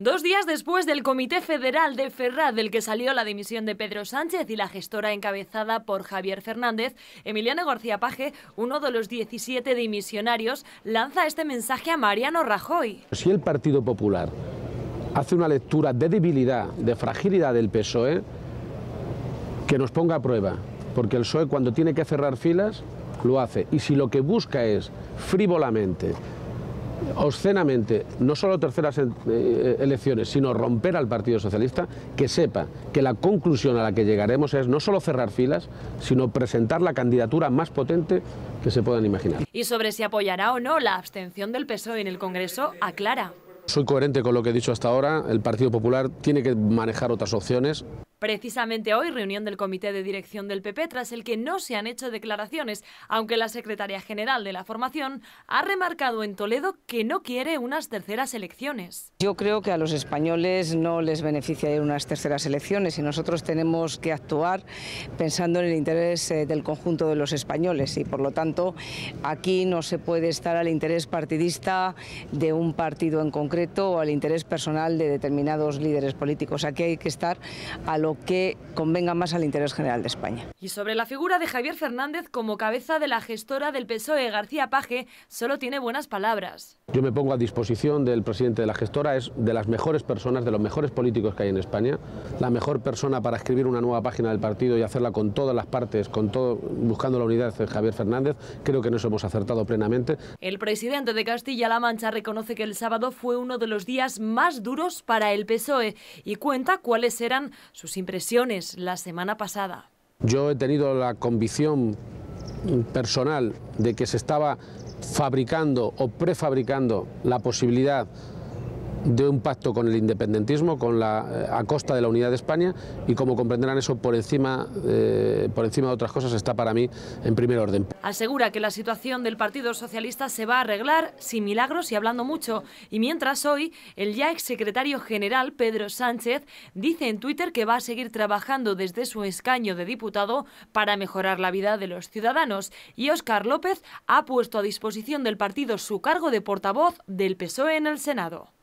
Dos días después del Comité Federal de Ferraz, del que salió la dimisión de Pedro Sánchez y la gestora encabezada por Javier Fernández, Emiliano García Paje, uno de los 17 dimisionarios, lanza este mensaje a Mariano Rajoy. Si el Partido Popular hace una lectura de debilidad, de fragilidad del PSOE, que nos ponga a prueba, porque el PSOE cuando tiene que cerrar filas, lo hace. Y si lo que busca es frívolamente obscenamente no solo terceras eh, eh, elecciones, sino romper al Partido Socialista, que sepa que la conclusión a la que llegaremos es no solo cerrar filas, sino presentar la candidatura más potente que se puedan imaginar. Y sobre si apoyará o no la abstención del PSOE en el Congreso, aclara. Soy coherente con lo que he dicho hasta ahora. El Partido Popular tiene que manejar otras opciones. Precisamente hoy, reunión del Comité de Dirección del PP, tras el que no se han hecho declaraciones, aunque la secretaria general de la formación ha remarcado en Toledo que no quiere unas terceras elecciones. Yo creo que a los españoles no les beneficia ir unas terceras elecciones y nosotros tenemos que actuar pensando en el interés eh, del conjunto de los españoles y por lo tanto aquí no se puede estar al interés partidista de un partido en concreto o al interés personal de determinados líderes políticos. Aquí hay que estar a lo que convenga más al interés general de España. Y sobre la figura de Javier Fernández como cabeza de la gestora del PSOE, García Paje, solo tiene buenas palabras. Yo me pongo a disposición del presidente de la gestora, es de las mejores personas, de los mejores políticos que hay en España, la mejor persona para escribir una nueva página del partido y hacerla con todas las partes, con todo, buscando la unidad de Javier Fernández. Creo que nos hemos acertado plenamente. El presidente de Castilla-La Mancha reconoce que el sábado fue uno de los días más duros para el PSOE y cuenta cuáles eran sus impresiones la semana pasada. Yo he tenido la convicción personal de que se estaba fabricando o prefabricando la posibilidad de un pacto con el independentismo con la, eh, a costa de la unidad de España y como comprenderán eso por encima, eh, por encima de otras cosas está para mí en primer orden. Asegura que la situación del Partido Socialista se va a arreglar sin milagros y hablando mucho y mientras hoy el ya exsecretario general Pedro Sánchez dice en Twitter que va a seguir trabajando desde su escaño de diputado para mejorar la vida de los ciudadanos y Óscar López ha puesto a disposición del partido su cargo de portavoz del PSOE en el Senado.